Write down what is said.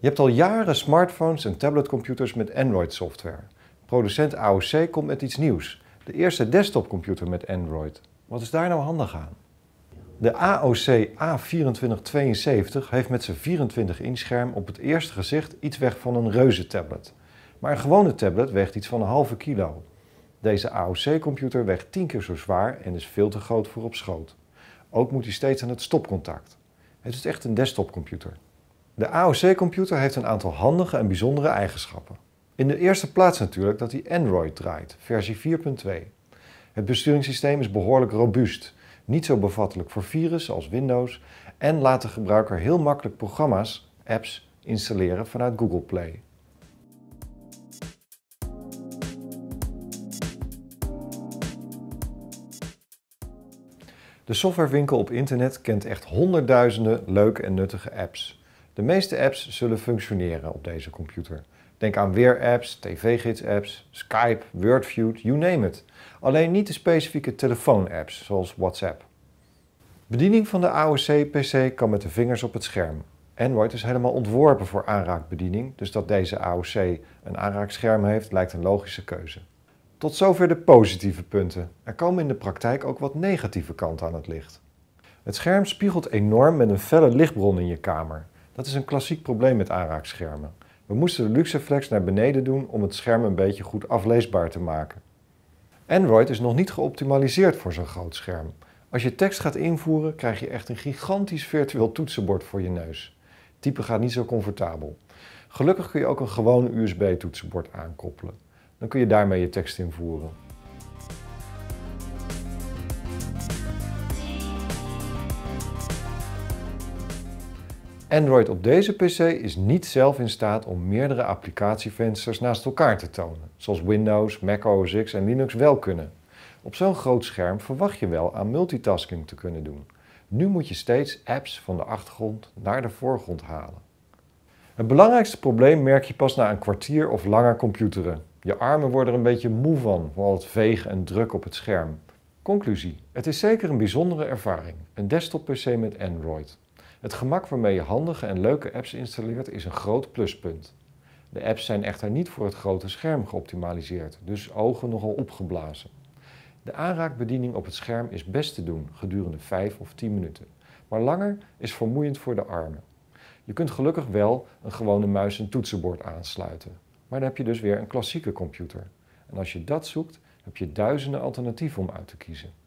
Je hebt al jaren smartphones en tabletcomputers met Android-software. Producent AOC komt met iets nieuws. De eerste desktopcomputer met Android. Wat is daar nou handig aan? De AOC A2472 heeft met zijn 24 inch scherm op het eerste gezicht iets weg van een reuze tablet. Maar een gewone tablet weegt iets van een halve kilo. Deze AOC-computer weegt 10 keer zo zwaar en is veel te groot voor op schoot. Ook moet hij steeds aan het stopcontact. Het is echt een desktopcomputer. De AOC-computer heeft een aantal handige en bijzondere eigenschappen. In de eerste plaats natuurlijk dat hij Android draait, versie 4.2. Het besturingssysteem is behoorlijk robuust, niet zo bevattelijk voor virussen als Windows en laat de gebruiker heel makkelijk programma's, apps installeren vanuit Google Play. De softwarewinkel op internet kent echt honderdduizenden leuke en nuttige apps. De meeste apps zullen functioneren op deze computer. Denk aan weer-apps, tv-gids-apps, Skype, WordView, you name it. Alleen niet de specifieke telefoon-apps zoals WhatsApp. Bediening van de AOC-PC kan met de vingers op het scherm. Android is helemaal ontworpen voor aanraakbediening, dus dat deze AOC een aanraakscherm heeft lijkt een logische keuze. Tot zover de positieve punten. Er komen in de praktijk ook wat negatieve kanten aan het licht. Het scherm spiegelt enorm met een felle lichtbron in je kamer. Dat is een klassiek probleem met aanraakschermen. We moesten de Luxeflex naar beneden doen om het scherm een beetje goed afleesbaar te maken. Android is nog niet geoptimaliseerd voor zo'n groot scherm. Als je tekst gaat invoeren, krijg je echt een gigantisch virtueel toetsenbord voor je neus. Typen gaat niet zo comfortabel. Gelukkig kun je ook een gewoon USB-toetsenbord aankoppelen dan kun je daarmee je tekst invoeren. Android op deze PC is niet zelf in staat om meerdere applicatievensters naast elkaar te tonen, zoals Windows, Mac OS X en Linux wel kunnen. Op zo'n groot scherm verwacht je wel aan multitasking te kunnen doen. Nu moet je steeds apps van de achtergrond naar de voorgrond halen. Het belangrijkste probleem merk je pas na een kwartier of langer computeren. Je armen worden er een beetje moe van, van het vegen en druk op het scherm. Conclusie. Het is zeker een bijzondere ervaring, een desktop PC met Android. Het gemak waarmee je handige en leuke apps installeert is een groot pluspunt. De apps zijn echter niet voor het grote scherm geoptimaliseerd, dus ogen nogal opgeblazen. De aanraakbediening op het scherm is best te doen gedurende 5 of 10 minuten, maar langer is vermoeiend voor de armen. Je kunt gelukkig wel een gewone muis en toetsenbord aansluiten, maar dan heb je dus weer een klassieke computer. En als je dat zoekt, heb je duizenden alternatieven om uit te kiezen.